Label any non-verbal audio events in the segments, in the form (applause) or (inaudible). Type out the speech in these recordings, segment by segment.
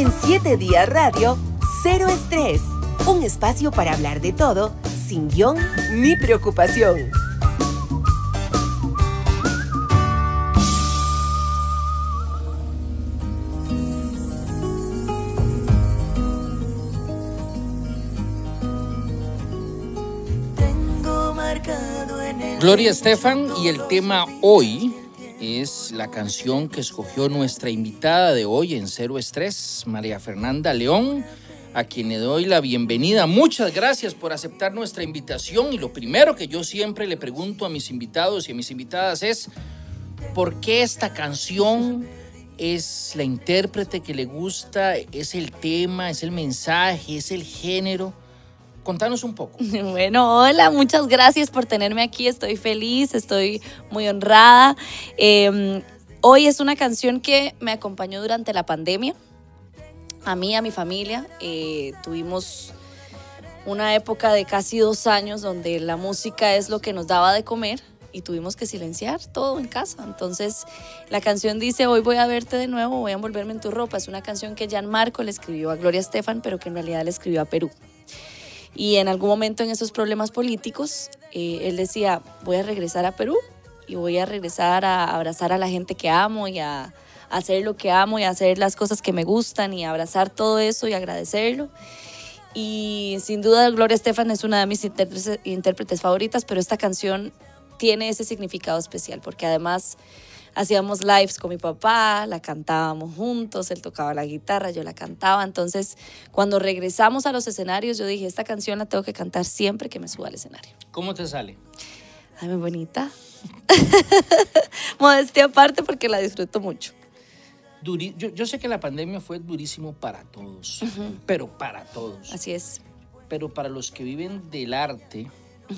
En 7 días radio, cero estrés. Un espacio para hablar de todo, sin guión ni preocupación. Gloria Estefan y el tema hoy es la canción que escogió nuestra invitada de hoy en Cero Estrés, María Fernanda León, a quien le doy la bienvenida. Muchas gracias por aceptar nuestra invitación y lo primero que yo siempre le pregunto a mis invitados y a mis invitadas es, ¿por qué esta canción es la intérprete que le gusta? ¿Es el tema? ¿Es el mensaje? ¿Es el género? Contanos un poco. (laughs) Bueno, hola, muchas gracias por tenerme aquí. Estoy feliz, estoy muy honrada. Em, hoy es una canción que me acompañó durante la pandemia. A mí, a mi familia, eh, tuvimos una época de casi dos años donde la música es lo que nos daba de comer y tuvimos que silenciar todo en casa. Entonces, la canción dice, hoy voy a verte de nuevo, voy a envolverme en tu ropa. Es una canción que Jan Marco le escribió a Gloria Estefan, pero que en realidad le escribió a Perú. Y en algún momento en esos problemas políticos, eh, él decía, voy a regresar a Perú y voy a regresar a abrazar a la gente que amo y a, hacer lo que amo y a hacer las cosas que me gustan y abrazar todo eso y agradecerlo. Y sin duda Gloria Estefan es una de mis intérpretes favoritas, pero esta canción tiene ese significado especial porque además hacíamos lives con mi papá, la cantábamos juntos, él tocaba la guitarra, yo la cantaba. Entonces, cuando regresamos a los escenarios, yo dije, esta canción la tengo que cantar siempre que me suba al escenario. ¿Cómo te sale? Ay, muy bonita. (laughs) Modestia aparte porque la disfruto mucho. yo, sé que la pandemia fue durísimo para todos, pero para todos. Así es. Pero para los que viven del arte,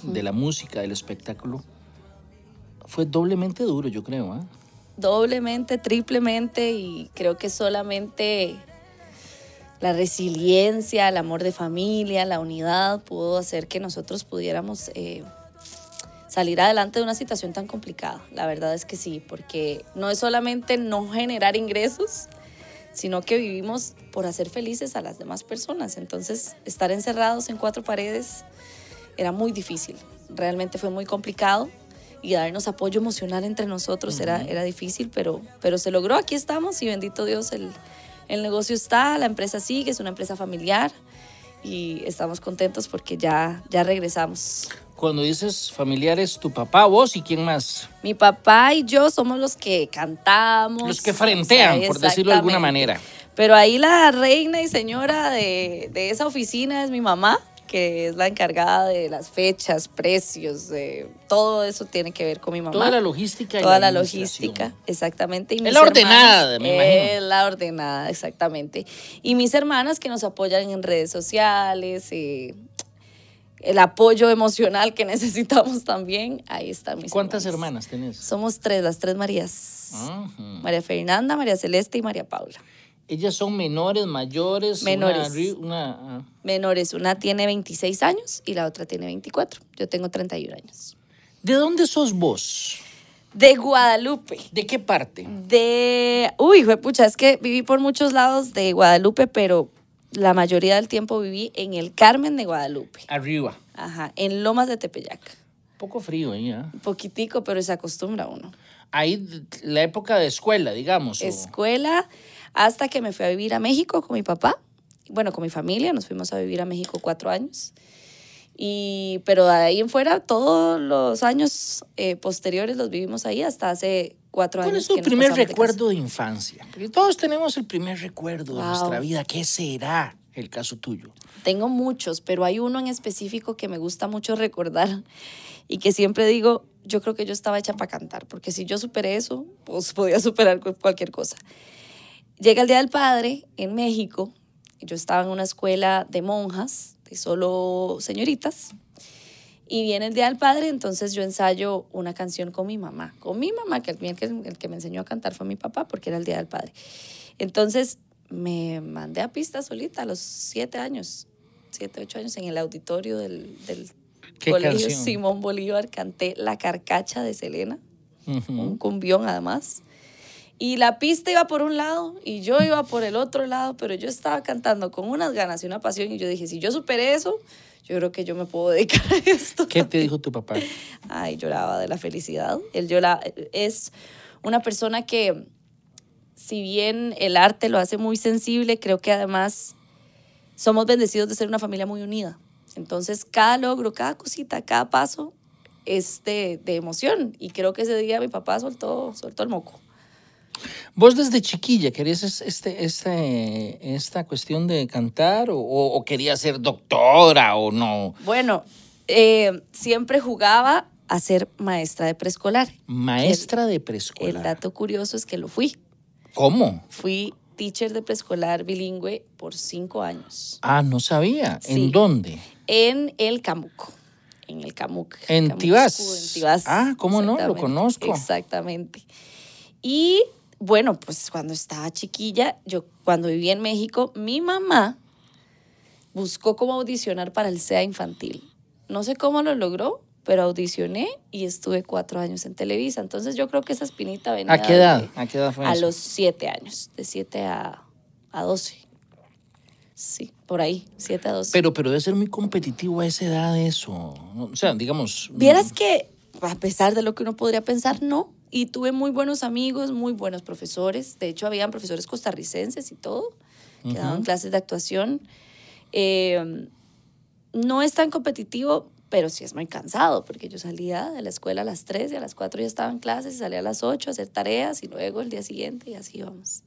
de la música, del espectáculo, fue doblemente duro, yo creo. ¿eh? doblemente, triplemente y creo que solamente la resiliencia, el amor de familia, la unidad pudo hacer que nosotros pudiéramos eh, salir adelante de una situación tan complicada. La verdad es que sí, porque no es solamente no generar ingresos, sino que vivimos por hacer felices a las demás personas. Entonces, estar encerrados en cuatro paredes era muy difícil, realmente fue muy complicado y darnos apoyo emocional entre nosotros. era, era difícil, pero, pero se logró. Aquí estamos y bendito Dios, el, el negocio está, la empresa sigue, es una empresa familiar y estamos contentos porque ya, ya regresamos. Cuando dices familiares, tu papá, vos y quién más? Mi papá y yo somos los que cantamos. Los que frentean, por decirlo de alguna manera. Pero ahí la reina y señora de, de esa oficina es mi mamá que es la encargada de las fechas, precios, de, todo eso tiene que ver con mi mamá. Toda la logística. Toda y la, la logística, exactamente. es la ordenada, me imagino. Es la ordenada, exactamente. Y mis hermanas que nos apoyan en redes sociales, y el apoyo emocional que (laughs) necesitamos también, ahí están mis ¿Cuántas hermanas, tenés? Somos tres, las tres Marías. María Fernanda, María Celeste y María Paula ellas son menores, mayores. Menores. Una, ah. Menores. Una tiene 26 años y la otra tiene 24. Yo tengo 31 años. ¿De dónde sos vos? De Guadalupe. ¿De qué parte? De. Uy, pucha, es que viví por muchos lados de Guadalupe, pero la mayoría del tiempo viví en el Carmen de Guadalupe. Arriba. Ajá, en Lomas de Tepeyac. Un poco frío, ¿eh? Un poquitico, pero se acostumbra uno. Ahí la época de escuela, digamos. Escuela hasta que me fui a vivir a México con mi papá, bueno, con mi familia, nos fuimos a vivir a México cuatro años. Y, pero de ahí en fuera, todos los años eh, posteriores los vivimos ahí hasta hace cuatro años. ¿Cuál es tu primer recuerdo de, infancia? todos tenemos el primer recuerdo de nuestra vida. ¿Qué será el caso tuyo? Tengo muchos, pero hay uno en específico que me gusta mucho recordar y que siempre digo, yo creo que yo estaba hecha para cantar, porque si yo superé eso, pues podía superar cualquier cosa. Llega el Día del Padre en México. Yo estaba en una escuela de monjas, de solo señoritas. Y viene el Día del Padre, entonces yo ensayo una canción con mi mamá. Con mi mamá, que el, que me enseñó a cantar fue mi papá, porque era el Día del Padre. Entonces me mandé a pista solita a los siete años, siete, ocho años, en el auditorio del, Colegio Simón Bolívar. Canté La Carcacha de Selena, un cumbión además. Y la pista iba por un lado y yo iba por el otro lado, pero yo estaba cantando con unas ganas y una pasión y yo dije, si yo superé eso, yo creo que yo me puedo dedicar a esto. ¿Qué te dijo tu papá? Ay, lloraba de la felicidad. Él llora, es una persona que, si bien el arte lo hace muy sensible, creo que además somos bendecidos de ser una familia muy unida. Entonces, cada logro, cada cosita, cada paso es de, emoción. Y creo que ese día mi papá soltó, soltó el moco. ¿Vos desde chiquilla querías este, este, esta cuestión de cantar o, querías ser doctora o no? Bueno, eh, siempre jugaba a ser maestra de preescolar. Maestra de preescolar. El dato curioso es que lo fui. ¿Cómo? Fui teacher de preescolar bilingüe por cinco años. Ah, no sabía. ¿En dónde? En el Camuco. En el Camuc. En Tibas. En Ah, ¿cómo no? Lo conozco. Exactamente. Y bueno, pues cuando estaba chiquilla, yo cuando vivía en México, mi mamá buscó cómo audicionar para el SEA infantil. No sé cómo lo logró, pero audicioné y estuve cuatro años en Televisa. Entonces yo creo que esa espinita venía. ¿A qué edad? ¿A A los siete años, de siete a, doce. Sí, por ahí, siete a doce. Pero, pero debe ser muy competitivo a esa edad eso. O sea, digamos... Vieras mm. que, a pesar de lo que uno podría pensar, no y tuve muy buenos amigos, muy buenos profesores. De hecho, habían profesores costarricenses y todo, que daban clases de actuación. Em, no es tan competitivo, pero sí es muy cansado, porque yo salía de la escuela a las 3 y a las 4 ya estaba en clases, salía a las 8 a hacer tareas y luego el día siguiente y así vamos.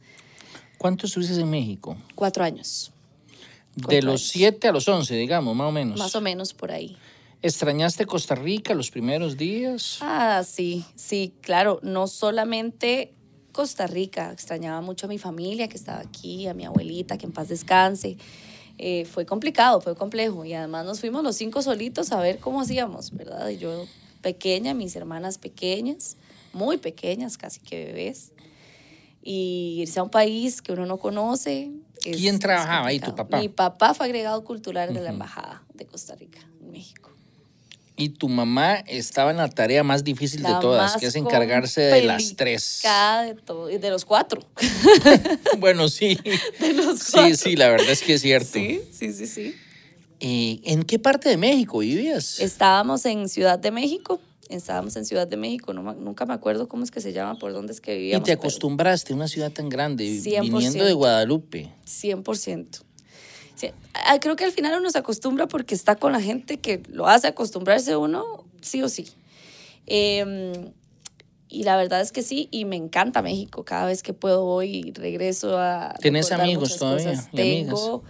¿Cuánto estuviste en México? Cuatro años. de los 7 a los 11, digamos, más o menos. Más o menos por ahí. ¿Extrañaste Costa Rica los primeros días? Ah, sí, sí, claro. No solamente Costa Rica, extrañaba mucho a mi familia que estaba aquí, a mi abuelita, que en paz descanse. Eh, fue complicado, fue complejo. Y además nos fuimos los cinco solitos a ver cómo hacíamos, ¿verdad? Y yo pequeña, mis hermanas pequeñas, muy pequeñas, casi que bebés. Y irse a un país que uno no conoce. ¿Quién trabajaba ahí, tu papá? Mi papá fue agregado cultural de la Embajada de Costa Rica en México. Y tu mamá estaba en la tarea más difícil de todas, que es encargarse de las tres. De, todo, de los cuatro. (laughs) bueno, sí. (laughs) De los cuatro. Sí, sí, la verdad es que es cierto. Sí, sí, sí, sí. ¿Y en qué parte de México vivías? Estábamos en Ciudad de México. Estábamos en Ciudad de México, nunca me acuerdo cómo es que se llama, por dónde es que vivíamos. Y te acostumbraste a una ciudad tan grande, viniendo de Guadalupe. 100%. Ah, creo que al final uno se acostumbra porque está con la gente que lo hace acostumbrarse uno, sí o sí. Em, y la verdad es que sí, y me encanta México. Cada vez que puedo voy y regreso a... ¿Tienes amigos todavía? Y Tengo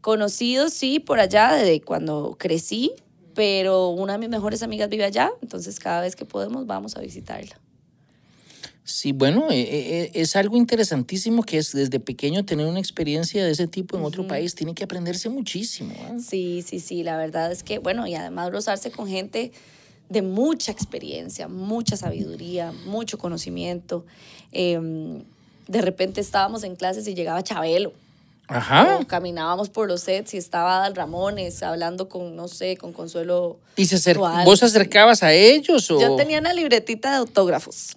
conocidos, sí, por allá, desde cuando crecí, pero una de mis mejores amigas vive allá, entonces cada vez que podemos vamos a visitarla. Sí, bueno, e, e, e, es algo interesantísimo que es desde pequeño tener una experiencia de ese tipo en otro país, tiene que aprenderse muchísimo. ¿ah? Sí, sí, sí, la verdad es que, bueno, y además rozarse con gente de mucha experiencia, mucha sabiduría, mucho conocimiento. Em, de repente estábamos en clases y llegaba Chabelo. Ajá. caminábamos por los sets y estaba Dal Ramones hablando con, no sé, con Consuelo. ¿Y se acercabas a ellos? ¿o? Yo tenía una libretita de autógrafos.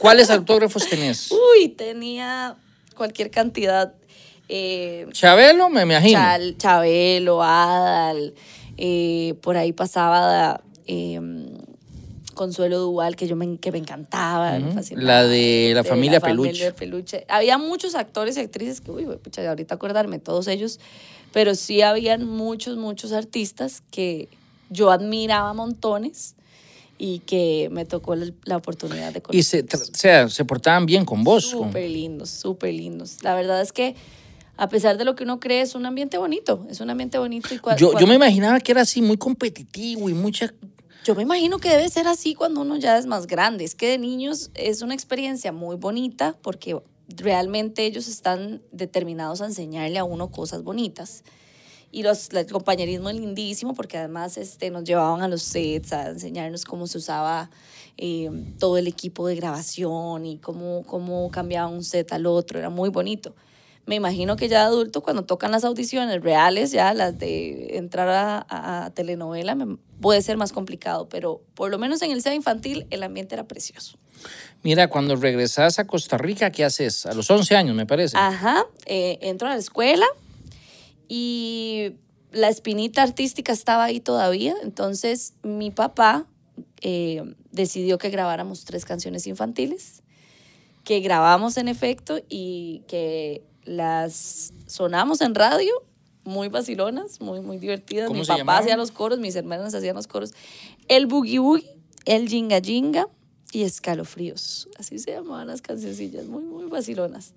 ¿Cuáles autógrafos tenías? Uy, tenía cualquier cantidad. Eh, Chabelo, me imagino. Chabelo, Adal, eh, por ahí pasaba eh, Consuelo Duval, que yo me, encantaba. la de la este, familia Peluche. Familia Peluche. Había muchos actores y actrices que, uy, pucha, ahorita acordarme, todos ellos, pero sí habían muchos, muchos artistas que yo admiraba montones y que me tocó la, oportunidad de conocerlos. Y se, o sea, se portaban bien con vos. Súper lindos, súper lindos. La verdad es que a pesar de lo que uno cree, es un ambiente bonito, es un ambiente bonito. Y yo, yo me imaginaba que era así, muy competitivo y mucha... Yo me imagino que debe ser así cuando uno ya es más grande. Es que de niños es una experiencia muy bonita porque realmente ellos están determinados a enseñarle a uno cosas bonitas y los, el compañerismo es lindísimo porque además este, nos llevaban a los sets a enseñarnos cómo se usaba eh, todo el equipo de grabación y cómo, cómo cambiaba un set al otro, era muy bonito. Me imagino que ya de adulto, cuando tocan las audiciones reales, ya las de entrar a, telenovela, puede ser más complicado, pero por lo menos en el set infantil el ambiente era precioso. Mira, cuando regresas a Costa Rica, ¿qué haces? A los 11 años, me parece. Ajá, eh, entro a la escuela, y la espinita artística estaba ahí todavía, entonces mi papá eh, decidió que grabáramos tres canciones infantiles, que grabamos en efecto y que las sonamos en radio, muy vacilonas, muy, muy divertidas. Mi papá hacía los coros, mis hermanas hacían los coros. El Boogie Boogie, el Jinga Jinga y Escalofríos. Así se llamaban las cancioncillas, muy, muy vacilonas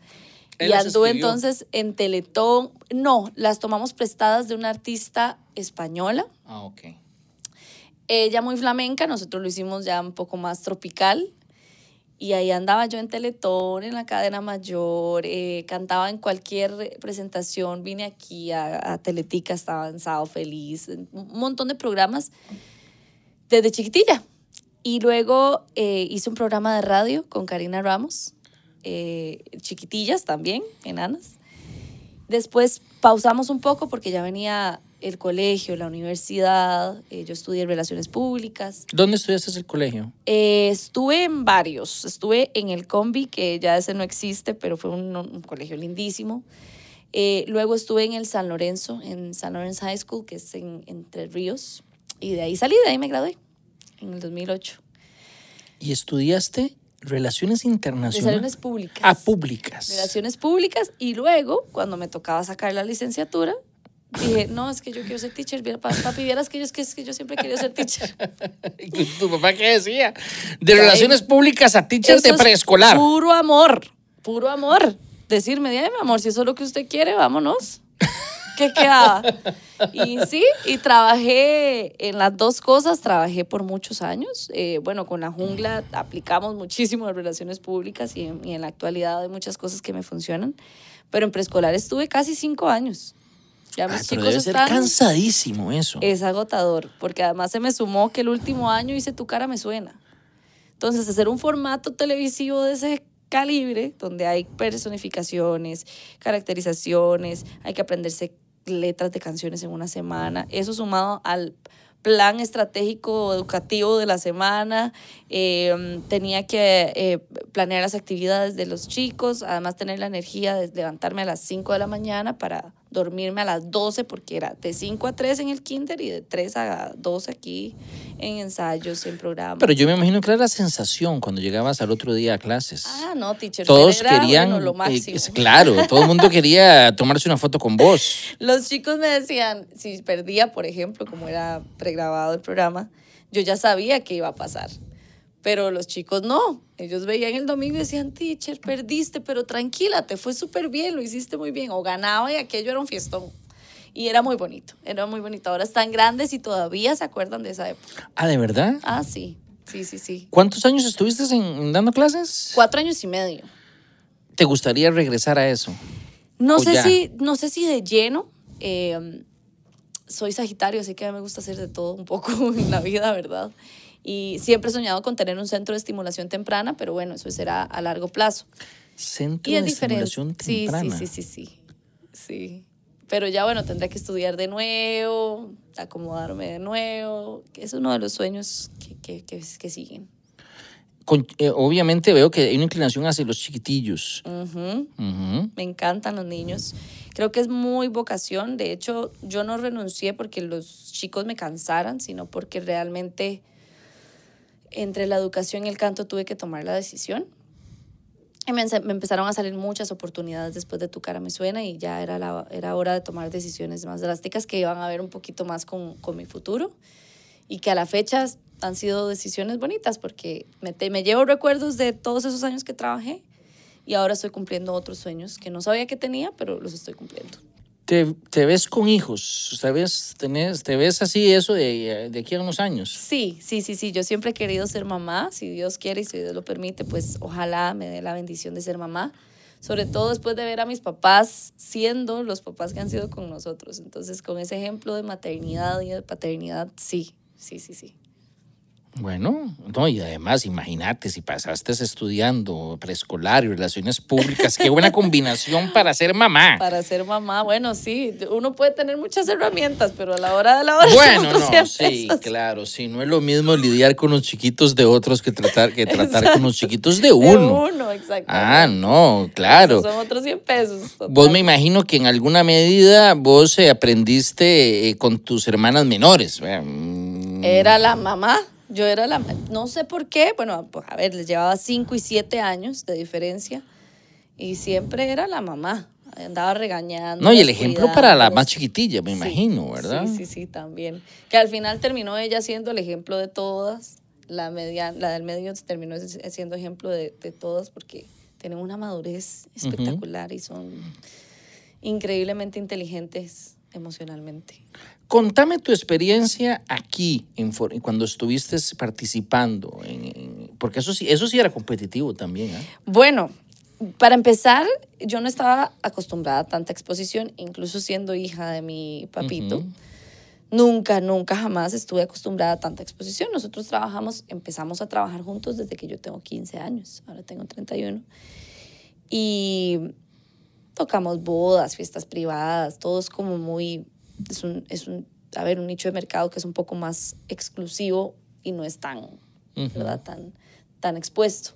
y anduve entonces en Teletón. No, las tomamos prestadas de una artista española. Ah, ok. Ella muy flamenca, nosotros lo hicimos ya un poco más tropical. Y ahí andaba yo en Teletón, en la cadena mayor, eh, cantaba en cualquier presentación, vine aquí a, Teletica, estaba avanzado, Feliz, un montón de programas desde chiquitilla. Y luego eh, hice un programa de radio con Karina Ramos, eh, chiquitillas también, enanas. Después pausamos un poco porque ya venía el colegio, la universidad, eh, yo estudié relaciones públicas. ¿Dónde estudiaste el colegio? Eh, estuve en varios, estuve en el combi, que ya ese no existe, pero fue un, colegio lindísimo. luego estuve en el San Lorenzo, en San Lorenzo High School, que es en, Entre Ríos, y de ahí salí, de ahí me gradué, en el 2008. ¿Y estudiaste relaciones internacionales. Relaciones públicas. A públicas. Relaciones públicas y luego, cuando me tocaba sacar la licenciatura, dije, no, es que yo quiero ser teacher. Papi, vieras que yo, que, yo siempre quería ser teacher. (laughs) ¿Tu papá qué decía? De relaciones eh, públicas a teacher de preescolar. Puro amor, puro amor. Decirme, mi amor, si eso es lo que usted quiere, vámonos. ¿Qué quedaba? Y sí, y trabajé en las dos cosas, trabajé por muchos años. Eh, bueno, con la jungla aplicamos muchísimo en relaciones públicas y en, la actualidad hay muchas cosas que me funcionan. Pero en preescolar estuve casi cinco años. Ya mis chicos ser están... cansadísimo eso. Es agotador, porque además se me sumó que el último año hice Tu cara me suena. Entonces, hacer un formato televisivo de ese calibre, donde hay personificaciones, caracterizaciones, hay que aprenderse letras de canciones en una semana. Eso sumado al plan estratégico educativo de la semana, em, tenía que eh, planear las actividades de los chicos, además tener la energía de levantarme a las 5 de la mañana para dormirme a las 12 porque era de 5 a 3 en el kinder y de 3 a 12 aquí en ensayos, en programas. Pero yo me imagino que era la sensación cuando llegabas al otro día a clases. Ah, no, teacher. Todos querían, lo eh, máximo. claro, todo el mundo quería tomarse una foto con vos. (laughs) Los chicos me decían, si perdía, por ejemplo, como era pregrabado el programa, yo ya sabía que iba a pasar. Pero los chicos no. Ellos veían el domingo y decían, teacher, perdiste, pero tranquila, te fue súper bien, lo hiciste muy bien. O ganaba y aquello era un fiestón. Y era muy bonito, era muy bonito. Ahora están grandes y todavía se acuerdan de esa época. Ah, ¿de verdad? Ah, sí, sí, sí, sí. ¿Cuántos años estuviste en, dando clases? Cuatro años y medio. ¿Te gustaría regresar a eso? No, sé si, no sé si de lleno. Eh, soy Sagitario, así que a mí me gusta hacer de todo un poco (laughs) en la vida, ¿verdad? Y siempre he soñado con tener un centro de estimulación temprana, pero bueno, eso será a largo plazo. Centro de estimulación temprana. Sí, sí, sí, sí, sí. Pero ya bueno, tendré que estudiar de nuevo, acomodarme de nuevo. Es uno de los sueños que, que, siguen. Eh, obviamente veo que hay una inclinación hacia los chiquitillos. Me encantan los niños. Creo que es muy vocación. De hecho, yo no renuncié porque los chicos me cansaran, sino porque realmente entre la educación y el canto tuve que tomar la decisión. me, empezaron a salir muchas oportunidades después de Tu cara me suena y ya era, era hora de tomar decisiones más drásticas que iban a ver un poquito más con, mi futuro y que a la fecha han sido decisiones bonitas porque me llevo recuerdos de todos esos años que trabajé y ahora estoy cumpliendo otros sueños que no sabía que tenía, pero los estoy cumpliendo te, ves con hijos, te ves, te ves así eso de, de, aquí a unos años. Sí, sí, sí, sí, yo siempre he querido ser mamá, si Dios quiere y si Dios lo permite, pues ojalá me dé la bendición de ser mamá, sobre todo después de ver a mis papás siendo los papás que han sido con nosotros, entonces con ese ejemplo de maternidad y de paternidad, sí, sí, sí, sí. Bueno, no, y además, imagínate, si pasaste estudiando preescolar y relaciones públicas, qué buena combinación para ser mamá. Para ser mamá, bueno, sí, uno puede tener muchas herramientas, pero a la hora de la hora. Bueno, no, sí, claro, sí, no es lo mismo lidiar con los chiquitos de otros que tratar, que tratar con los chiquitos de uno. De uno, exacto. Ah, no, claro. son otros 100 pesos. Vos me imagino que en alguna medida vos eh, aprendiste eh, con tus hermanas menores. Mm. Era la mamá yo era la, no sé por qué, bueno, pues a ver, les llevaba 5 y 7 años de diferencia y siempre era la mamá, andaba regañando. No, y el ejemplo para la más chiquitilla, me imagino, ¿verdad? Sí, sí, sí, también. Que al final terminó ella siendo el ejemplo de todas, la, media, la del medio terminó siendo ejemplo de, de todas porque tienen una madurez espectacular y son increíblemente inteligentes emocionalmente. Contame tu experiencia aquí, cuando estuviste participando, porque eso sí, eso sí era competitivo también. ¿eh? Bueno, para empezar, yo no estaba acostumbrada a tanta exposición, incluso siendo hija de mi papito. Nunca, nunca, jamás estuve acostumbrada a tanta exposición. Nosotros trabajamos, empezamos a trabajar juntos desde que yo tengo 15 años, ahora tengo 31. Y tocamos bodas, fiestas privadas, todos como muy es un, es un, a ver, un nicho de mercado que es un poco más exclusivo y no es tan, ¿verdad? Tan, tan expuesto.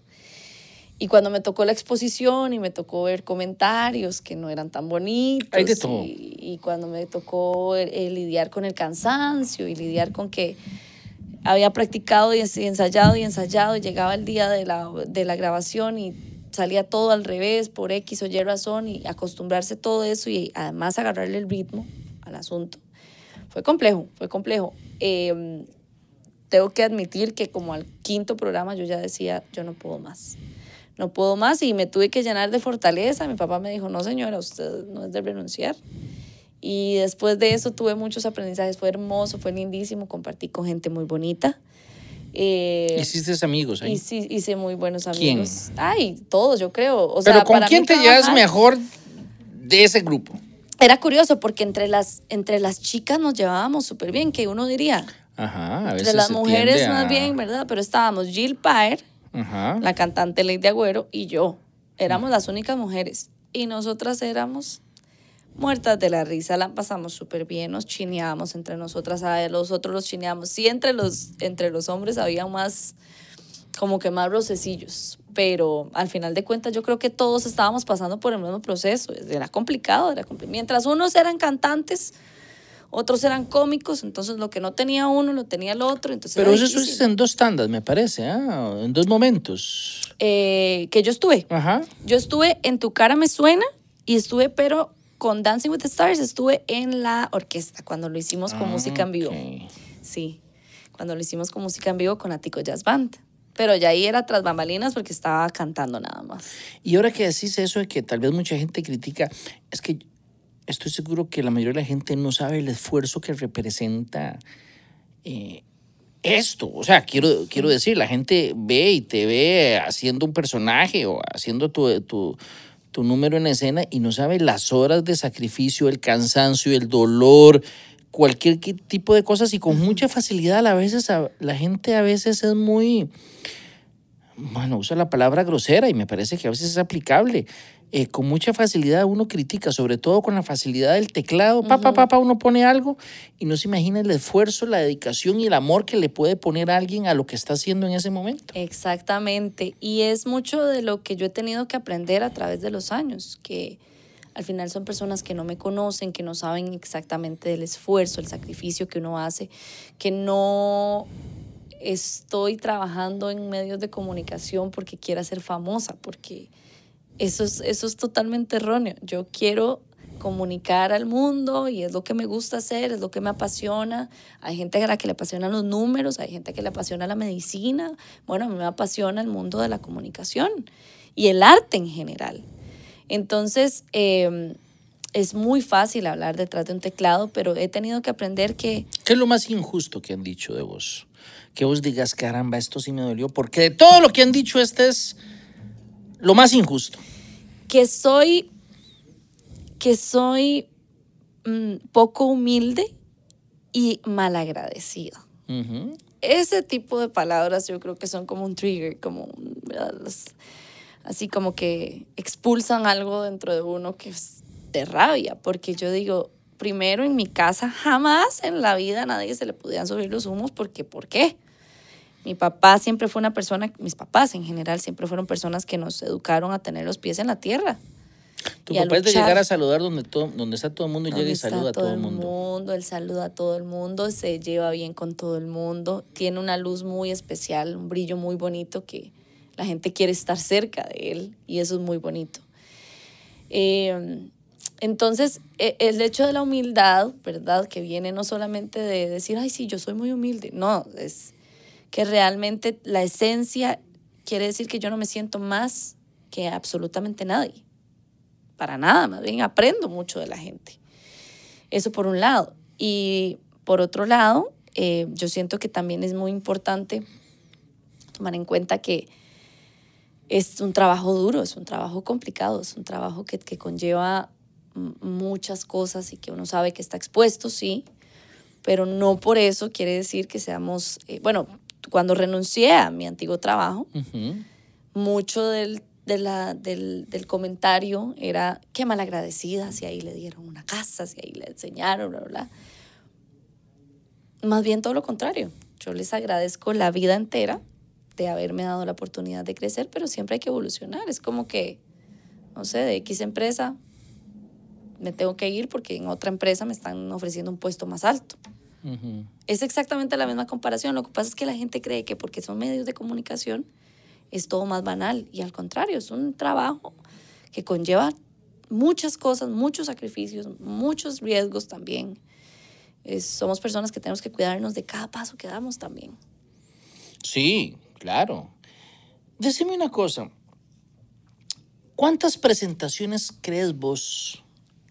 Y cuando me tocó la exposición y me tocó ver comentarios que no eran tan bonitos. Y, y, cuando me tocó eh, eh, lidiar con el cansancio y lidiar con que había practicado y ensayado y ensayado, y llegaba el día de la, de la grabación y salía todo al revés por X o Y razón y acostumbrarse a todo eso y además agarrarle el ritmo, asunto. Fue complejo, fue complejo. Em, tengo que admitir que como al quinto programa yo ya decía, yo no puedo más. No puedo más y me tuve que llenar de fortaleza. Mi papá me dijo, no señora, usted no es de renunciar. Y después de eso tuve muchos aprendizajes, fue hermoso, fue lindísimo, compartí con gente muy bonita. Eh, Hiciste amigos ahí. Hice, muy buenos amigos. ¿Quién? Ay, todos, yo creo. Pero ¿con quién te llevas mejor de ese grupo? era curioso porque entre las, entre las chicas nos llevábamos súper bien, que uno diría. Ajá, a veces Entre las mujeres más bien, ¿verdad? Pero estábamos Jill Paer, la cantante Lady Agüero, y yo. Éramos mm. las únicas mujeres. Y nosotras éramos muertas de la risa, la pasamos súper bien, nos chineábamos entre nosotras, a los otros los chineábamos. Sí, entre los, entre los hombres había más como que más rocecillos, pero al final de cuentas yo creo que todos estábamos pasando por el mismo proceso, era complicado, era Mientras unos eran cantantes, otros eran cómicos, entonces lo que no tenía uno lo tenía el otro. Entonces Pero eso es en dos tandas, me parece, ¿eh? en dos momentos. Eh, que yo estuve. Ajá. Yo estuve en Tu cara me suena y estuve, pero con Dancing with the Stars estuve en la orquesta cuando lo hicimos con ah, música en vivo. Sí, cuando lo hicimos con música en vivo con Atico Jazz Band pero ya ahí era tras bambalinas porque estaba cantando nada más. Y ahora que decís eso de que tal vez mucha gente critica, es que estoy seguro que la mayoría de la gente no sabe el esfuerzo que representa eh, esto. O sea, quiero, quiero decir, la gente ve y te ve haciendo un personaje o haciendo tu, tu número en escena y no sabe las horas de sacrificio, el cansancio, el dolor, cualquier tipo de cosas y con mucha facilidad. A veces la gente a veces es muy, bueno, usa la palabra grosera y me parece que a veces es aplicable. Eh, con mucha facilidad uno critica, sobre todo con la facilidad del teclado. Papá, papá, pa, pa, uno pone algo y no se imagina el esfuerzo, la dedicación y el amor que le puede poner alguien a lo que está haciendo en ese momento. Exactamente. Y es mucho de lo que yo he tenido que aprender a través de los años, que al final son personas que no me conocen, que no saben exactamente el esfuerzo, el sacrificio que uno hace, que no estoy trabajando en medios de comunicación porque quiera ser famosa, porque eso es, eso es totalmente erróneo. Yo quiero comunicar al mundo y es lo que me gusta hacer, es lo que me apasiona. Hay gente a la que le apasionan los números, hay gente que le apasiona la medicina. Bueno, a mí me apasiona el mundo de la comunicación y el arte en general. Entonces, em, es muy fácil hablar detrás de un teclado, pero he tenido que aprender que... ¿Qué es lo más injusto que han dicho de vos? Que vos digas, caramba, esto sí me dolió, porque de todo lo que han dicho, este es lo más injusto. Que soy, que soy mm, poco humilde y malagradecido. Ese tipo de palabras yo creo que son como un trigger, como... Ah, así como que expulsan algo dentro de uno que es de rabia, porque yo digo, primero en mi casa jamás en la vida a nadie se le podían subir los humos porque ¿por qué? Mi papá siempre fue una persona, mis papás en general siempre fueron personas que nos educaron a tener los pies en la tierra. Tu papá es de llegar a saludar donde, donde está todo el mundo y llega y saluda a todo, el mundo. mundo. Él saluda a todo el mundo, se lleva bien con todo el mundo, tiene una luz muy especial, un brillo muy bonito que, la gente quiere estar cerca de él y eso es muy bonito. Em, entonces, e, el hecho de la humildad, ¿verdad? Que viene no solamente de decir, ay, sí, yo soy muy humilde, no, es que realmente la esencia quiere decir que yo no me siento más que absolutamente nadie, para nada, más bien aprendo mucho de la gente. Eso por un lado. Y por otro lado, eh, yo siento que también es muy importante tomar en cuenta que es un trabajo duro, es un trabajo complicado, es un trabajo que, que conlleva muchas cosas y que uno sabe que está expuesto, sí, pero no por eso quiere decir que seamos, eh, bueno, cuando renuncié a mi antiguo trabajo, mucho del, del, comentario era, qué agradecida, si ahí le dieron una casa, si ahí le enseñaron, bla, bla, bla. Más bien todo lo contrario, yo les agradezco la vida entera de haberme dado la oportunidad de crecer, pero siempre hay que evolucionar. Es como que, no sé, de X empresa me tengo que ir porque en otra empresa me están ofreciendo un puesto más alto. Es exactamente la misma comparación. Lo que pasa es que la gente cree que porque son medios de comunicación es todo más banal y al contrario, es un trabajo que conlleva muchas cosas, muchos sacrificios, muchos riesgos también. somos personas que tenemos que cuidarnos de cada paso que damos también. Sí, Claro. Decime una cosa. ¿Cuántas presentaciones crees vos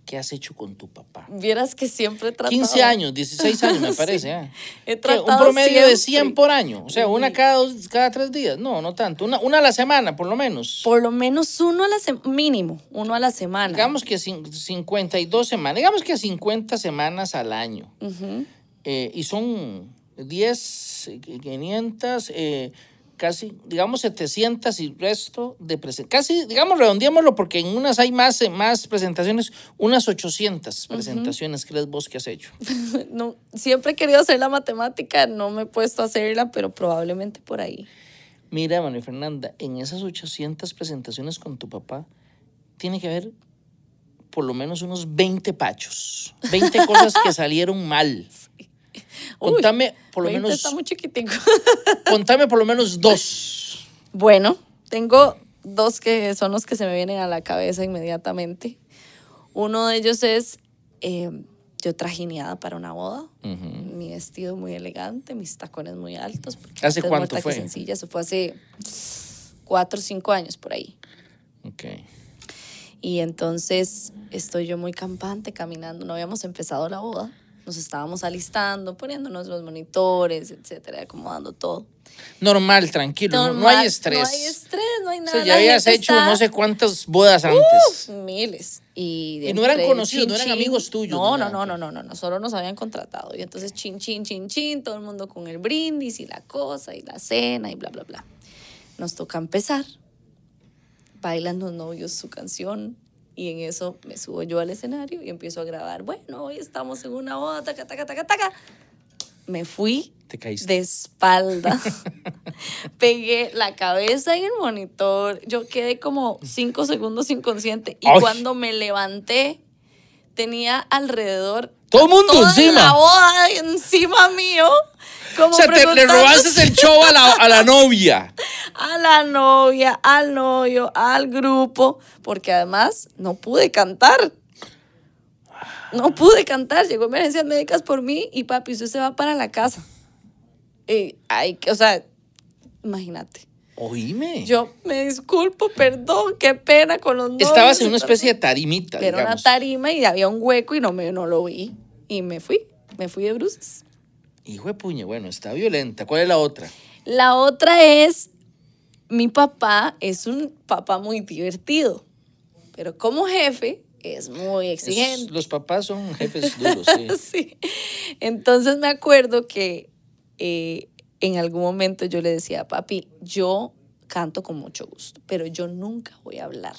que has hecho con tu papá? Vieras que siempre he tratado. 15 años, 16 años me (laughs) parece. ¿eh? He un promedio de 100 por año. O sea, una cada, dos, cada tres días. No, no tanto. Una, a la semana, por lo menos. Por lo menos uno a la semana, mínimo, uno a la semana. Digamos que 52 semanas, digamos que 50 semanas al año. Eh, y son 10, 500 casi, digamos, 700 y resto de presentaciones. Casi, digamos, redondeámoslo porque en unas hay más, eh, más presentaciones, unas 800 presentaciones crees vos que has hecho. (laughs) no, siempre he querido hacer la matemática, no me he puesto a hacerla, pero probablemente por ahí. Mira, María Fernanda, en esas 800 presentaciones con tu papá, tiene que haber por lo menos unos 20 pachos, 20 cosas que (laughs) salieron mal. Contame por lo menos. Está muy chiquitico. (laughs) contame por lo menos dos. Bueno, tengo dos que son los que se me vienen a la cabeza inmediatamente. Uno de ellos es eh, yo trajineada para una boda. Mi vestido muy elegante, mis tacones muy altos. ¿Hace cuánto fue? Sencilla. Eso fue hace cuatro o cinco años por ahí. Ok. Y entonces estoy yo muy campante caminando. No habíamos empezado la boda nos estábamos alistando, poniéndonos los monitores, etcétera, acomodando todo. Normal, tranquilo, no hay estrés. No hay estrés, no hay nada. ya habías hecho no sé cuántas bodas antes. miles. Y, no eran conocidos, no eran amigos tuyos. No, no, no, pues. no, no, no, no, solo nos habían contratado. Y entonces chin, chin, chin, chin, todo el mundo con el brindis y la cosa y la cena y bla, bla, bla. Nos toca empezar. bailando los novios su canción, y en eso me subo yo al escenario y empiezo a grabar. Bueno, hoy estamos en una boda, taca, taca, taca, taca. Me fui de espalda. (laughs) Pegué la cabeza en el monitor. Yo quedé como cinco segundos inconsciente. Y cuando me levanté, tenía alrededor. Todo el mundo toda encima. La boda encima mío o sea, te, le robaste el show (laughs) a la, novia. A la novia, al novio, al grupo, porque además no pude cantar. No pude cantar, llegó emergencias médicas por mí y papi, usted se va para la casa. Y, o sea, imagínate. Oíme. Yo me disculpo, perdón, qué pena con los novios. Estabas en una especie de tarimita. Era una tarima y había un hueco y no, me, no lo vi. Y me fui, me fui de bruces. Hijo de puña, bueno, está violenta. ¿Cuál es la otra? La otra es, mi papá es un papá muy divertido, pero como jefe es muy exigente. los papás son jefes (laughs) duros, sí. Entonces me acuerdo que eh, en algún momento yo le decía, a papi, yo canto con mucho gusto, pero yo nunca voy a hablar.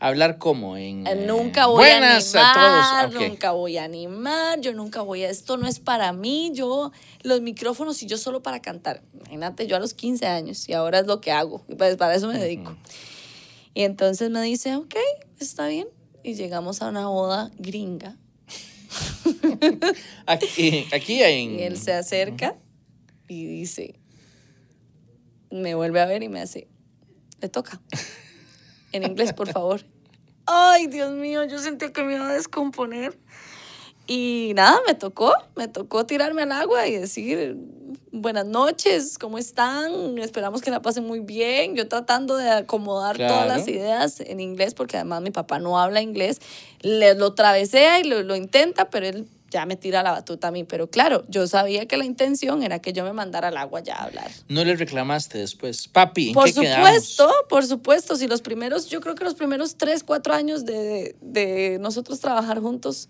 Hablar como en... Eh, eh, nunca voy a animar, ah, nunca voy a animar, yo nunca voy a... Esto no es para mí, yo... Los micrófonos y yo solo para cantar. Imagínate, yo a los 15 años y ahora es lo que hago. Pues para eso me dedico. Y entonces me dice, ok, está bien. Y llegamos a una boda gringa. (laughs) aquí, eh, aquí en... (laughs) él se acerca y dice... Me vuelve a ver y me hace... Le toca. (laughs) en inglés, por favor. Ay, Dios mío, yo sentí que me iba a descomponer. Y nada, me tocó, me tocó tirarme al agua y decir, buenas noches, ¿cómo están? Esperamos que la pasen muy bien. Yo tratando de acomodar todas las ideas en inglés, porque además mi papá no habla inglés. lo travesea y lo intenta, pero él ya me tira la batuta a mí, pero claro, yo sabía que la intención era que yo me mandara al agua ya a hablar. ¿No le reclamaste después? Papi, ¿en por qué supuesto, por supuesto, si los primeros, yo creo que los primeros tres, cuatro años de, nosotros trabajar juntos,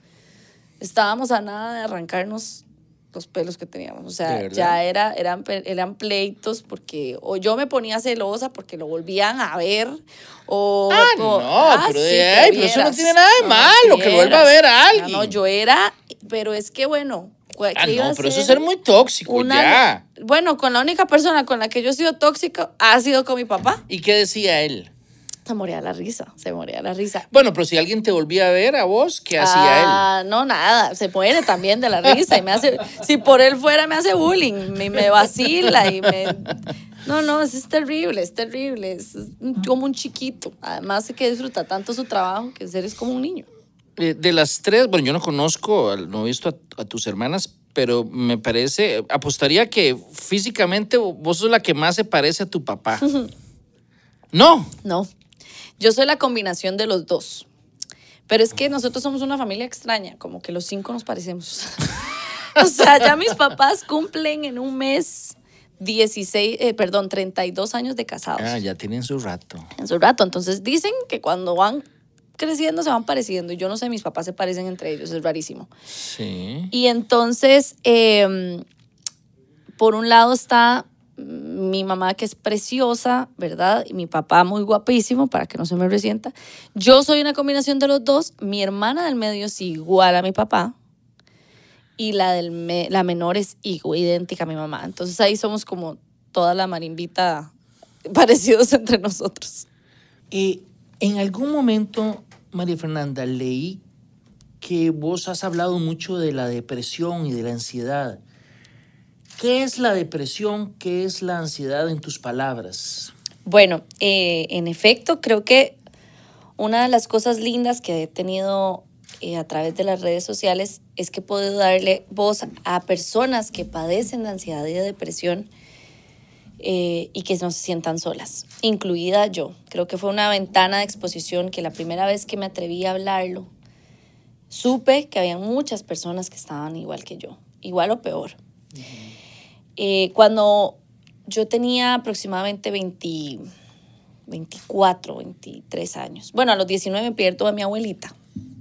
estábamos a nada de arrancarnos los pelos que teníamos, o sea, ya era, eran, eran pleitos porque o yo me ponía celosa porque lo volvían a ver, o... Ah, no, ah, pero, eso no tiene nada de malo, que vuelva a ver a alguien. no, yo era pero es que bueno. Ah, no, pero eso es ser muy tóxico ya. Bueno, con la única persona con la que yo he sido tóxico ha sido con mi papá. ¿Y qué decía él? se moría la risa, se moría la risa. Bueno, pero si alguien te volvía a ver a vos, ¿qué hacía él? Ah, no, nada, se muere también de la risa y me hace, (laughs) si por él fuera me hace bullying, me, me vacila y me... No, no, es, terrible, es terrible, es como un chiquito. Además que disfruta tanto su trabajo que ser como un niño. Eh, de las tres, bueno, yo no conozco, no he visto a, tus hermanas, pero me parece, apostaría que físicamente vos sos la que más se parece a tu papá. (laughs) no. No. Yo soy la combinación de los dos. Pero es que nosotros somos una familia extraña, como que los cinco nos parecemos. (laughs) o sea, ya mis papás cumplen en un mes 16, eh, perdón, 32 años de casados. Ah, ya tienen su rato. En su rato. Entonces dicen que cuando van creciendo se van pareciendo. Y yo no sé, mis papás se parecen entre ellos, es rarísimo. Sí. Y entonces, em, por un lado está mi mamá que es preciosa, ¿verdad? Y mi papá muy guapísimo, para que no se me resienta. Yo soy una combinación de los dos. Mi hermana del medio es igual a mi papá. Y la, del la menor es igual, idéntica a mi mamá. Entonces ahí somos como toda la marimbita (laughs) parecidos entre nosotros. Y en algún momento María Fernanda, leí que vos has hablado mucho de la depresión y de la ansiedad. ¿Qué es la depresión? ¿Qué es la ansiedad en tus palabras? Bueno, eh, en efecto, creo que una de las cosas lindas que he tenido eh, a través de las redes sociales es que puedo darle voz a personas que padecen de ansiedad y de depresión eh, y que no se sientan solas, incluida yo. Creo que fue una ventana de exposición que la primera vez que me atreví a hablarlo, supe que había muchas personas que estaban igual que yo, igual o peor. Eh, cuando yo tenía aproximadamente 20, 24, 23 años, bueno, a los 19 pierdo a mi abuelita.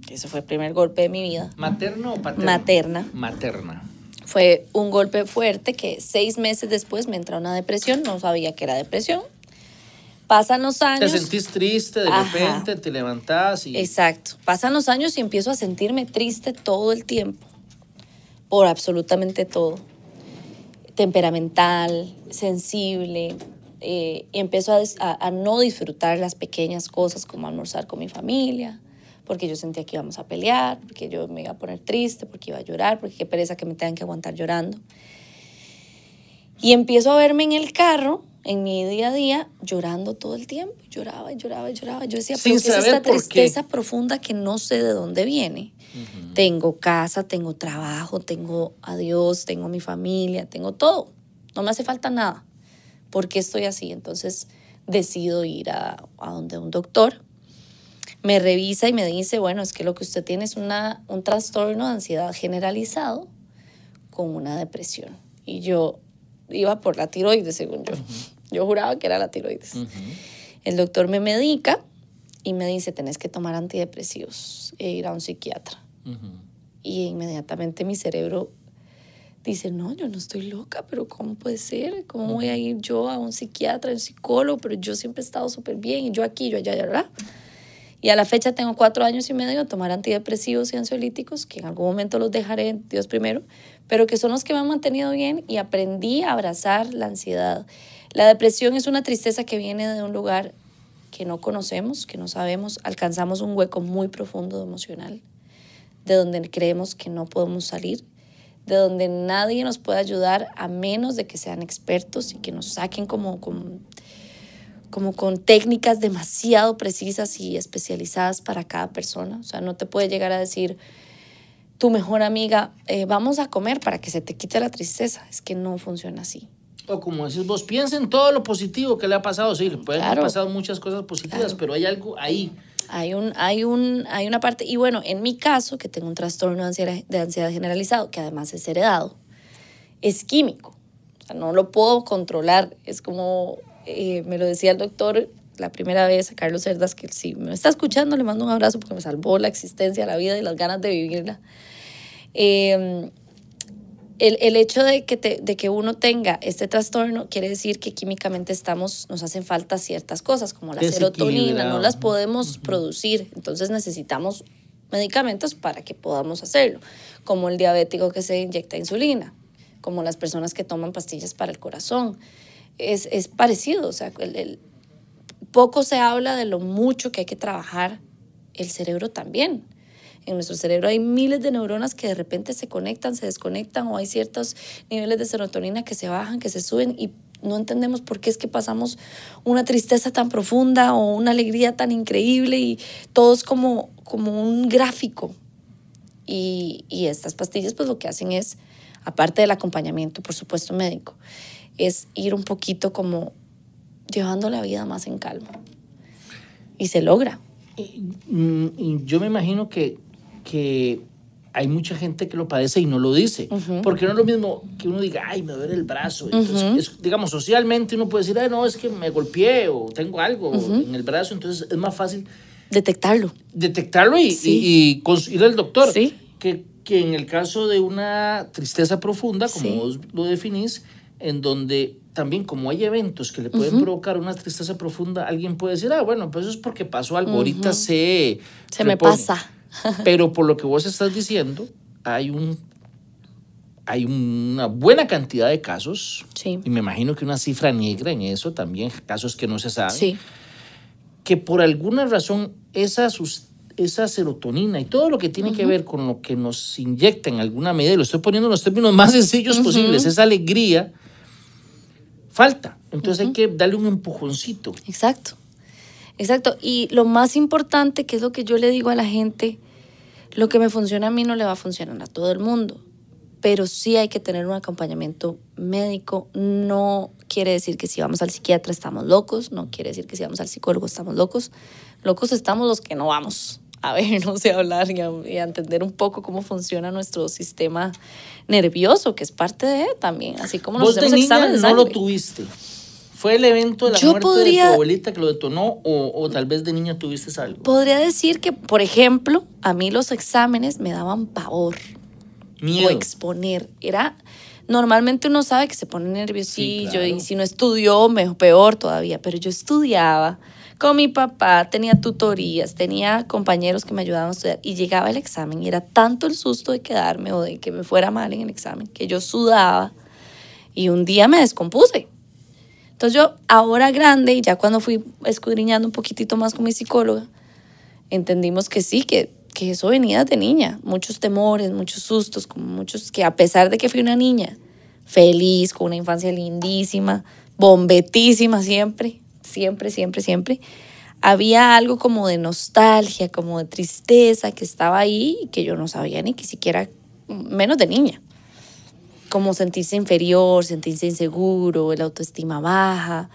Ese fue el primer golpe de mi vida. ¿Materno o paterna? Materna. Materna. Fue un golpe fuerte que seis meses después me entra una depresión, no sabía que era depresión. Pasan los años. Te sentís triste de repente, te levantás y. Exacto. Pasan los años y empiezo a sentirme triste todo el tiempo. Por absolutamente todo. Temperamental, sensible. y eh, empiezo a no disfrutar las pequeñas cosas como almorzar con mi familia, porque yo sentía que íbamos a pelear, porque yo me iba a poner triste, porque iba a llorar, porque qué pereza que me tengan que aguantar llorando. Y empiezo a verme en el carro, en mi día a día, llorando todo el tiempo. Lloraba, lloraba, lloraba. Yo decía, ¿qué es esta tristeza profunda que no sé de dónde viene? Tengo casa, tengo trabajo, tengo a Dios, tengo mi familia, tengo todo. No me hace falta nada. ¿Por qué estoy así? Entonces decido ir a, a donde un doctor me revisa y me dice, bueno, es que lo que usted tiene es una, un trastorno de ansiedad generalizado con una depresión. Y yo iba por la tiroides, según yo. Yo juraba que era la tiroides. El doctor me medica y me dice, tenés que tomar antidepresivos e ir a un psiquiatra. Y inmediatamente mi cerebro dice, no, yo no estoy loca, pero ¿cómo puede ser? ¿Cómo voy a ir yo a un psiquiatra, a un psicólogo? Pero yo siempre he estado súper bien y yo aquí, yo allá, ¿verdad? allá. Y a la fecha tengo cuatro años y medio de tomar antidepresivos y ansiolíticos, que en algún momento los dejaré, Dios primero, pero que son los que me han mantenido bien y aprendí a abrazar la ansiedad. La depresión es una tristeza que viene de un lugar que no conocemos, que no sabemos, alcanzamos un hueco muy profundo emocional, de donde creemos que no podemos salir, de donde nadie nos puede ayudar a menos de que sean expertos y que nos saquen como, como como con técnicas demasiado precisas y especializadas para cada persona. O sea, no te puede llegar a decir tu mejor amiga, eh, vamos a comer para que se te quite la tristeza. Es que no funciona así. O como decís vos, piensa en todo lo positivo que le ha pasado. Sí, le pueden haber pasado muchas cosas positivas, pero hay algo ahí. Hay, un, hay, un, hay una parte, y bueno, en mi caso, que tengo un trastorno ansiedad, de ansiedad generalizado, que además es heredado, es químico. O sea, no lo puedo controlar. Es como eh, me lo decía el doctor la primera vez a Carlos Cerdas, que si me está escuchando, le mando un abrazo porque me salvó la existencia, la vida y las ganas de vivirla. Em, el, hecho de que, uno tenga este trastorno quiere decir que químicamente estamos, nos hacen falta ciertas cosas, como la serotonina, no las podemos producir, entonces necesitamos medicamentos para que podamos hacerlo, como el diabético que se inyecta insulina, como las personas que toman pastillas para el corazón es, es parecido, o sea, el, poco se habla de lo mucho que hay que trabajar el cerebro también. En nuestro cerebro hay miles de neuronas que de repente se conectan, se desconectan o hay ciertos niveles de serotonina que se bajan, que se suben y no entendemos por qué es que pasamos una tristeza tan profunda o una alegría tan increíble y todo es como, como un gráfico. Y, y estas pastillas pues lo que hacen es aparte del acompañamiento, por supuesto, médico, es ir un poquito como llevando la vida más en calma. Y se logra. Mm, yo me imagino que, que hay mucha gente que lo padece y no lo dice. Porque no es lo mismo que uno diga, ay, me duele el brazo. Entonces, digamos, socialmente uno puede decir, ay, no, es que me golpeé o tengo algo en el brazo. Entonces es más fácil. Detectarlo. Detectarlo y, ir al doctor. Sí. Que que en el caso de una tristeza profunda, como vos lo definís, en donde también como hay eventos que le pueden provocar una tristeza profunda, alguien puede decir, ah, bueno, pues eso es porque pasó algo, ahorita se... Se me pasa. (laughs) Pero por lo que vos estás diciendo, hay un... Hay una buena cantidad de casos, y me imagino que una cifra negra en eso también, casos que no se saben, sí. que por alguna razón esa sustancia esa serotonina y todo lo que tiene que ver con lo que nos inyecta en alguna medida, y lo estoy poniendo en los términos más sencillos posibles, esa alegría, falta. Entonces hay que darle un empujoncito. Exacto. Exacto. Y lo más importante, que es lo que yo le digo a la gente, lo que me funciona a mí no le va a funcionar a todo el mundo, pero sí hay que tener un acompañamiento médico. No quiere decir que si vamos al psiquiatra estamos locos, no quiere decir que si vamos al psicólogo estamos locos. Locos estamos los que no vamos a ver, (laughs) no sé, hablar y entender un poco cómo funciona nuestro sistema nervioso, que es parte de también, así como ¿Vos No lo tuviste. ¿Fue el evento de la muerte de tu abuelita que lo detonó o, o, tal vez de niña tuviste algo? Podría decir que, por ejemplo, a mí los exámenes me daban pavor. Miedo. O exponer. Era, normalmente uno sabe que se pone nerviosillo y si no estudió, mejor, peor todavía, pero yo estudiaba con mi papá, tenía tutorías, tenía compañeros que me ayudaban a estudiar y llegaba el examen y era tanto el susto de quedarme o de que me fuera mal en el examen que yo sudaba y un día me descompuse. Entonces yo ahora grande y ya cuando fui escudriñando un poquitito más con mi psicóloga, entendimos que sí, que, que eso venía de niña, muchos temores, muchos sustos, como muchos que a pesar de que fui una niña feliz, con una infancia lindísima, bombetísima siempre, siempre, siempre, siempre, había algo como de nostalgia, como de tristeza que estaba ahí y que yo no sabía ni que siquiera, menos de niña. Como sentirse inferior, sentirse inseguro, la autoestima baja,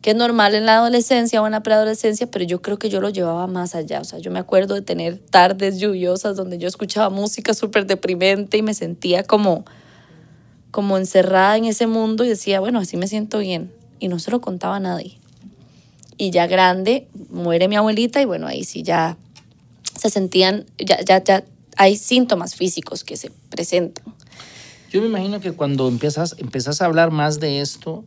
que es normal en la adolescencia o en la preadolescencia, pero yo creo que yo lo llevaba más allá. O sea, yo me acuerdo de tener tardes lluviosas donde yo escuchaba música súper deprimente y me sentía como, como encerrada en ese mundo y decía, bueno, así me siento bien. Y no se lo contaba a nadie y ya grande muere mi abuelita y bueno, ahí sí ya se sentían, ya, ya, hay síntomas físicos que se presentan. Yo me imagino que cuando empiezas, empiezas a hablar más de esto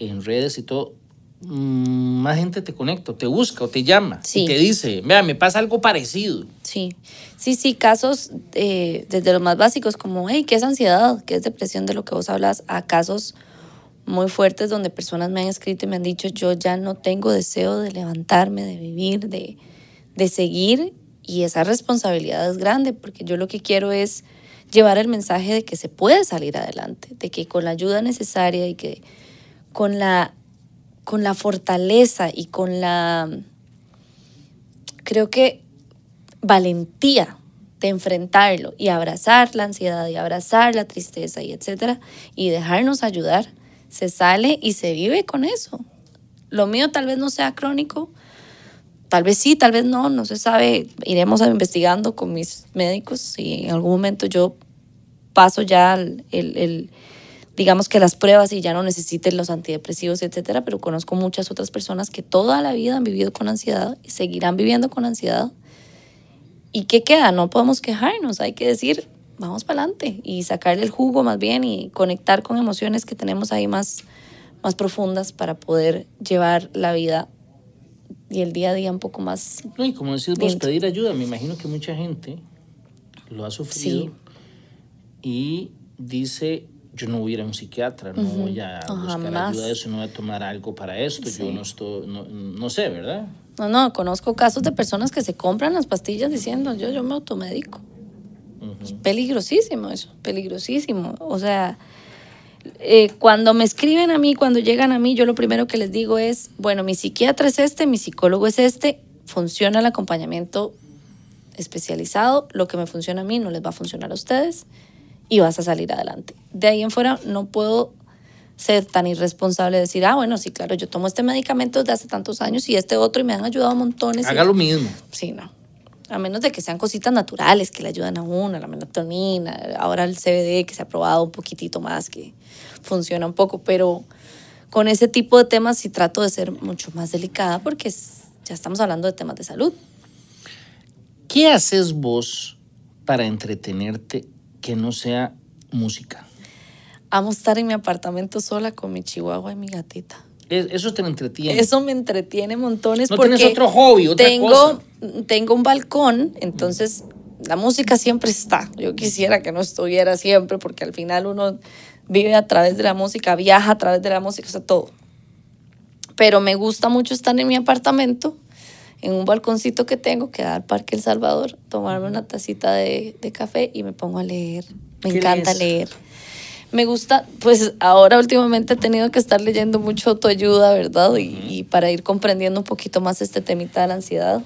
en redes y todo, mm, más gente te conecta, te busca o te llama y te dice, vea, me pasa algo parecido. Sí, sí, sí, casos eh, desde los más básicos como, hey, ¿qué es ansiedad? ¿Qué es depresión de lo que vos hablas? A casos muy fuertes donde personas me han escrito y me han dicho, yo ya no tengo deseo de levantarme, de vivir, de, seguir. Y esa responsabilidad es grande porque yo lo que quiero es llevar el mensaje de que se puede salir adelante, de que con la ayuda necesaria y que con la, con la fortaleza y con la, creo que, valentía de enfrentarlo y abrazar la ansiedad y abrazar la tristeza y etcétera y dejarnos ayudar, se sale y se vive con eso. Lo mío tal vez no sea crónico, tal vez sí, tal vez no, no se sabe. Iremos investigando con mis médicos si en algún momento yo paso ya digamos que las pruebas y ya no necesiten los antidepresivos, etcétera, pero conozco muchas otras personas que toda la vida han vivido con ansiedad y seguirán viviendo con ansiedad. ¿Y qué queda? No podemos quejarnos, hay que decir, vamos para adelante y sacarle el jugo más bien y conectar con emociones que tenemos ahí más, más profundas para poder llevar la vida y el día a día un poco más. y como decís vos, pedir ayuda, me imagino que mucha gente lo ha sufrido sí. y dice, yo no voy a ir a un psiquiatra, no voy a ah, buscar ayuda de eso, no voy a tomar algo para esto, yo no, estoy, no, sé, ¿verdad? No, no, conozco casos de personas que se compran las pastillas diciendo, yo, yo me automedico. Es peligrosísimo eso, peligrosísimo. O sea, eh, cuando me escriben a mí, cuando llegan a mí, yo lo primero que les digo es, bueno, mi psiquiatra es este, mi psicólogo es este, funciona el acompañamiento especializado, lo que me funciona a mí no les va a funcionar a ustedes y vas a salir adelante. De ahí en fuera no puedo ser tan irresponsable de decir, ah, bueno, sí, claro, yo tomo este medicamento desde hace tantos años y este otro y me han ayudado montones. Haga lo mismo. Sí, no a menos de que sean cositas naturales que le ayudan a uno, la melatonina, ahora el CBD que se ha probado un poquitito más, que funciona un poco, pero con ese tipo de temas sí trato de ser mucho más delicada porque ya estamos hablando de temas de salud. ¿Qué haces vos para entretenerte que no sea música? Amo estar en mi apartamento sola con mi chihuahua y mi gatita eso te entretiene. Eso me entretiene montones. No porque tienes otro hobby, tengo, Tengo un balcón, entonces la música siempre está. Yo quisiera que no estuviera siempre, porque al final uno vive a través de la música, viaja a través de la música, o sea, todo. Pero me gusta mucho estar en mi apartamento, en un balconcito que tengo, que da al Parque El Salvador, tomarme una tacita de, café y me pongo a leer. Me encanta leer. Me gusta, pues ahora últimamente he tenido que estar leyendo mucho tu ayuda ¿verdad? Y, para ir comprendiendo un poquito más este temita de la ansiedad.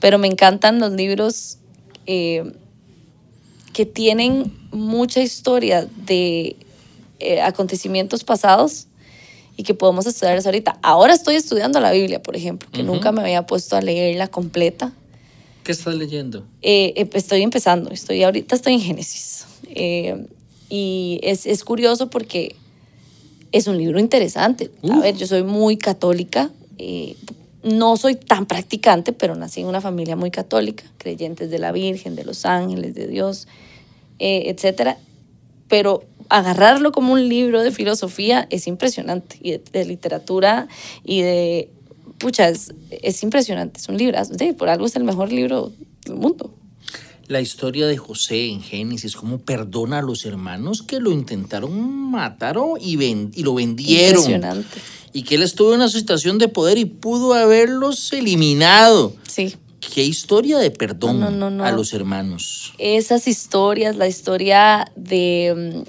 Pero me encantan los libros eh, que tienen mucha historia de eh, acontecimientos pasados y que podemos estudiar ahorita. Ahora estoy estudiando la Biblia, por ejemplo, que nunca me había puesto a leerla completa. ¿Qué estás leyendo? Eh, estoy empezando, estoy ahorita estoy en Génesis. Y es, curioso porque es un libro interesante. A ver, yo soy muy católica. Eh, no soy tan practicante, pero nací en una familia muy católica, creyentes de la Virgen, de los ángeles, de Dios, eh, etcétera. Pero agarrarlo como un libro de filosofía es impresionante, y de, literatura y de... Pucha, es, impresionante, es un libro por algo es el mejor libro del mundo la historia de José en Génesis, cómo perdona a los hermanos que lo intentaron matar y, y lo vendieron. Impresionante. Y que él estuvo en una situación de poder y pudo haberlos eliminado. Sí. Qué historia de perdón a los hermanos. Esas historias, la historia de,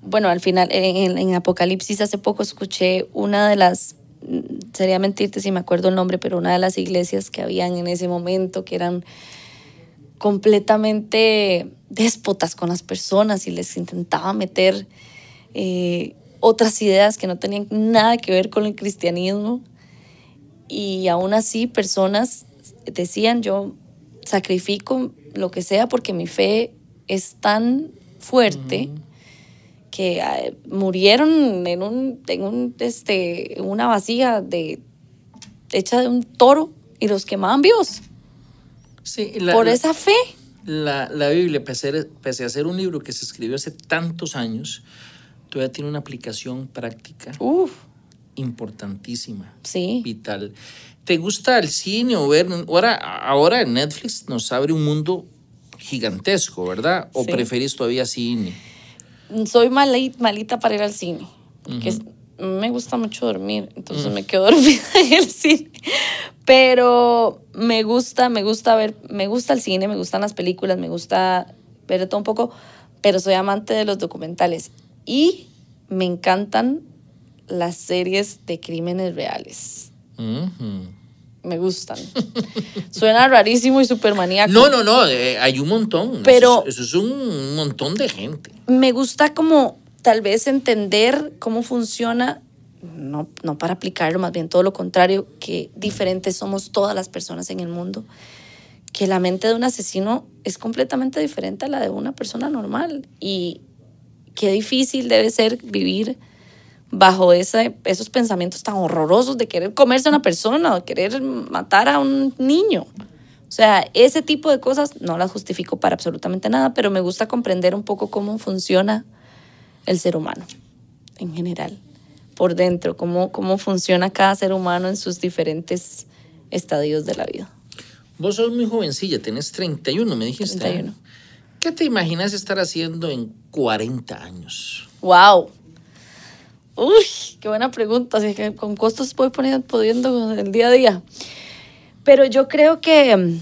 mm, bueno, al final en, en Apocalipsis hace poco escuché una de las mm, sería mentirte si me acuerdo el nombre, pero una de las iglesias que habían en ese momento, que eran completamente déspotas con las personas y les intentaba meter eh, otras ideas que no tenían nada que ver con el cristianismo. Y aún así personas decían, yo sacrifico lo que sea porque mi fe es tan fuerte que eh, murieron en, un, este, una vasija de, hecha de un toro y los quemaban vivos por esa fe. La, la Biblia, pese a, pese ser un libro que se escribió hace tantos años, todavía tiene una aplicación práctica importantísima, sí. vital. ¿Te gusta el cine o ver? Ahora, ahora Netflix nos abre un mundo gigantesco, ¿verdad? ¿O preferís todavía cine? Soy malita, para ir al cine me gusta mucho dormir, entonces mm. me quedo (laughs) dormida en el cine. Pero me gusta, me gusta ver, me gusta el cine, me gustan las películas, me gusta ver todo un poco, pero soy amante de los documentales y me encantan las series de crímenes reales. Me gustan. (laughs) Suena rarísimo y súper maníaco. No, no, no, eh, hay un montón. Pero eso es un montón de gente. Me gusta como tal vez entender cómo funciona, no, no para aplicarlo, más bien todo lo contrario, que diferentes somos todas las personas en el mundo, que la mente de un asesino es completamente diferente a la de una persona normal y qué difícil debe ser vivir bajo ese, esos pensamientos tan horrorosos de querer comerse a una persona o querer matar a un niño. O sea, ese tipo de cosas no las justifico para absolutamente nada, pero me gusta comprender un poco cómo funciona el ser humano en general, por dentro, cómo, cómo funciona cada ser humano en sus diferentes estadios de la vida. Vos sos muy jovencilla, tenés 31, me dijiste. 31. ¿eh? ¿Qué te imaginas estar haciendo en 40 años? ¡Wow! Uy, qué buena pregunta. Así que con costos voy pudiendo el día a día. Pero yo creo que mm,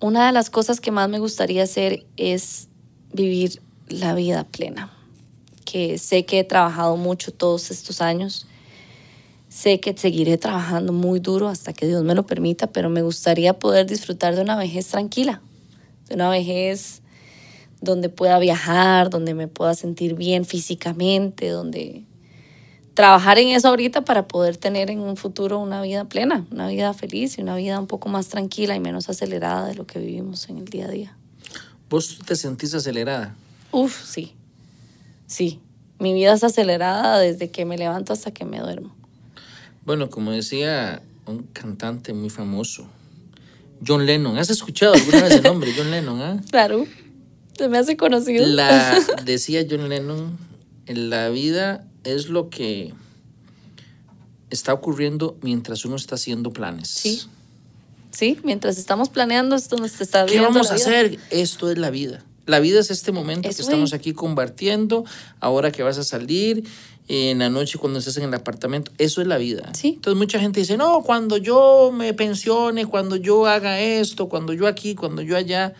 una de las cosas que más me gustaría hacer es vivir la vida plena que sé que he trabajado mucho todos estos años. Sé que seguiré trabajando muy duro hasta que Dios me lo permita, pero me gustaría poder disfrutar de una vejez tranquila, de una vejez donde pueda viajar, donde me pueda sentir bien físicamente, donde trabajar en eso ahorita para poder tener en un futuro una vida plena, una vida feliz y una vida un poco más tranquila y menos acelerada de lo que vivimos en el día a día. ¿Vos te sentís acelerada? Uf, sí sí, mi vida es acelerada desde que me levanto hasta que me duermo. Bueno, como decía un cantante muy famoso, John Lennon. ¿Has escuchado alguna vez el nombre John Lennon? Ah? (laughs) Claro, se me hace conocido. (laughs) decía John Lennon, la vida es lo que está ocurriendo mientras uno está haciendo planes. Sí, sí, mientras estamos planeando esto nos está ¿Qué vamos a hacer? Esto es la vida la vida es este momento que estamos aquí compartiendo, ahora que vas a salir, en la noche cuando estés en el apartamento. Eso es la vida. Entonces mucha gente dice, no, cuando yo me pensione, cuando yo haga esto, cuando yo aquí, cuando yo allá.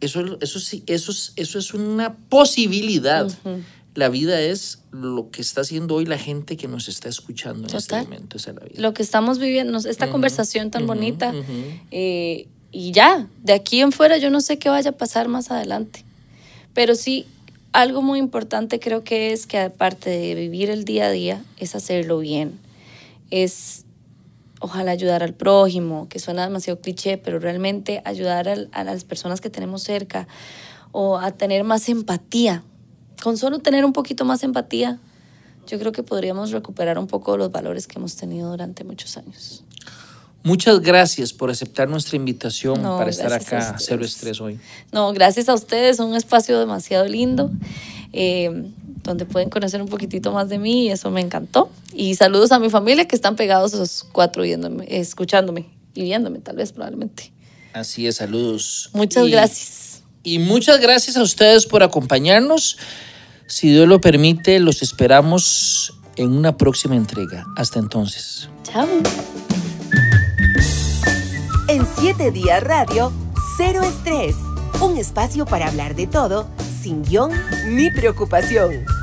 Eso, eso, sí, eso, es, eso es una posibilidad. La vida es lo que está haciendo hoy la gente que nos está escuchando en este momento. la vida. Lo que estamos viviendo, esta conversación tan bonita, eh, y ya, de aquí en fuera yo no sé qué vaya a pasar más adelante. Pero sí, algo muy importante creo que es que aparte de vivir el día a día, es hacerlo bien. Es ojalá ayudar al prójimo, que suena demasiado cliché, pero realmente ayudar a, las personas que tenemos cerca o a tener más empatía. Con solo tener un poquito más empatía, yo creo que podríamos recuperar un poco los valores que hemos tenido durante muchos años. Muchas gracias por aceptar nuestra invitación para estar acá, a Cero Estrés hoy. No, gracias a ustedes, un espacio demasiado lindo. Eh, donde pueden conocer un poquitito más de mí y eso me encantó. Y saludos a mi familia que están pegados los cuatro viéndome, escuchándome y viéndome tal vez probablemente. Así es, saludos. Muchas gracias. Y muchas gracias a ustedes por acompañarnos. Si Dios lo permite, los esperamos en una próxima entrega. Hasta entonces. Chao. En 7 días radio, cero estrés. Un espacio para hablar de todo, sin guión ni preocupación.